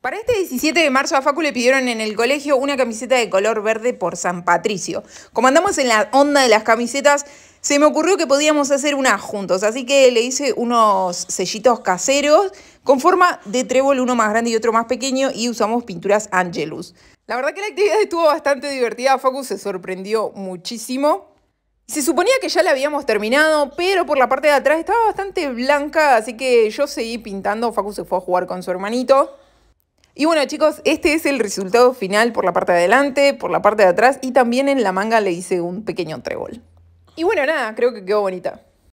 Para este 17 de marzo a Facu le pidieron en el colegio una camiseta de color verde por San Patricio. Como andamos en la onda de las camisetas, se me ocurrió que podíamos hacer una juntos, así que le hice unos sellitos caseros con forma de trébol, uno más grande y otro más pequeño, y usamos pinturas Angelus. La verdad que la actividad estuvo bastante divertida, Facu se sorprendió muchísimo. Se suponía que ya la habíamos terminado, pero por la parte de atrás estaba bastante blanca, así que yo seguí pintando. Facu se fue a jugar con su hermanito. Y bueno chicos, este es el resultado final por la parte de adelante, por la parte de atrás y también en la manga le hice un pequeño trébol. Y bueno, nada, creo que quedó bonita.